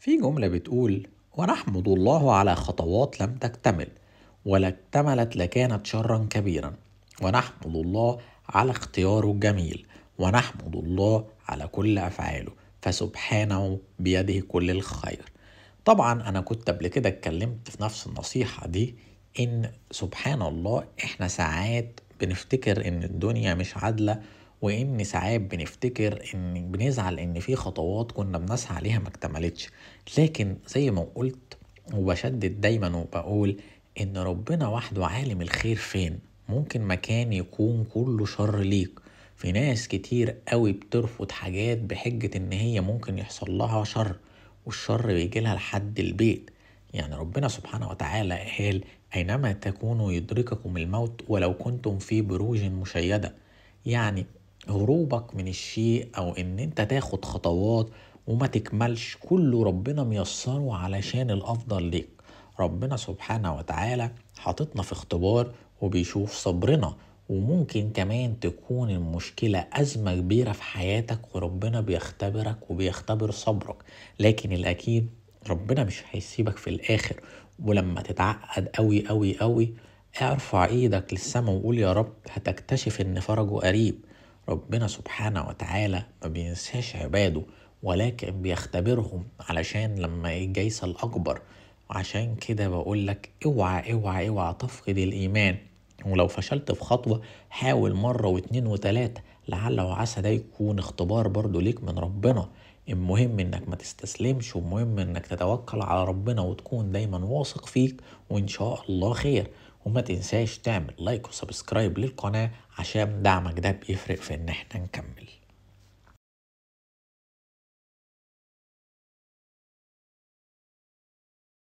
في جملة بتقول ونحمد الله على خطوات لم تكتمل ولا اكتملت لكانت شرا كبيرا ونحمد الله على اختياره الجميل ونحمد الله على كل أفعاله فسبحانه بيده كل الخير طبعا أنا كنت قبل كده اتكلمت في نفس النصيحة دي إن سبحان الله إحنا ساعات بنفتكر إن الدنيا مش عادلة وان ساعات بنفتكر ان بنزعل ان في خطوات كنا بنسعى عليها ما اكتملتش لكن زي ما قلت وبشدد دايما وبقول ان ربنا وحده عالم الخير فين ممكن مكان يكون كله شر ليك في ناس كتير قوي بترفض حاجات بحجة ان هي ممكن يحصل لها شر والشر بيجيلها لحد البيت يعني ربنا سبحانه وتعالى قال أينما تكونوا يدرككم الموت ولو كنتم في بروج مشيدة يعني هروبك من الشيء او ان انت تاخد خطوات وما تكملش كله ربنا ميسره علشان الافضل ليك ربنا سبحانه وتعالى حاططنا في اختبار وبيشوف صبرنا وممكن كمان تكون المشكلة أزمة كبيرة في حياتك وربنا بيختبرك وبيختبر صبرك لكن الأكيد ربنا مش هيسيبك في الآخر ولما تتعقد قوي قوي قوي ارفع ايدك للسماء وقول يا رب هتكتشف ان فرجه قريب ربنا سبحانه وتعالى ما بينساش عباده ولكن بيختبرهم علشان لما الجيس الأكبر عشان كده بقولك اوعى اوعى اوعى تفقد الإيمان ولو فشلت في خطوة حاول مرة واتنين وتلاتة لعل وعسى ده يكون اختبار برضو ليك من ربنا المهم انك ما تستسلمش ومهم انك تتوكل على ربنا وتكون دايما واثق فيك وان شاء الله خير وما تنساش تعمل لايك وسبسكرايب للقناة عشان دعمك ده بيفرق في ان احنا نكمل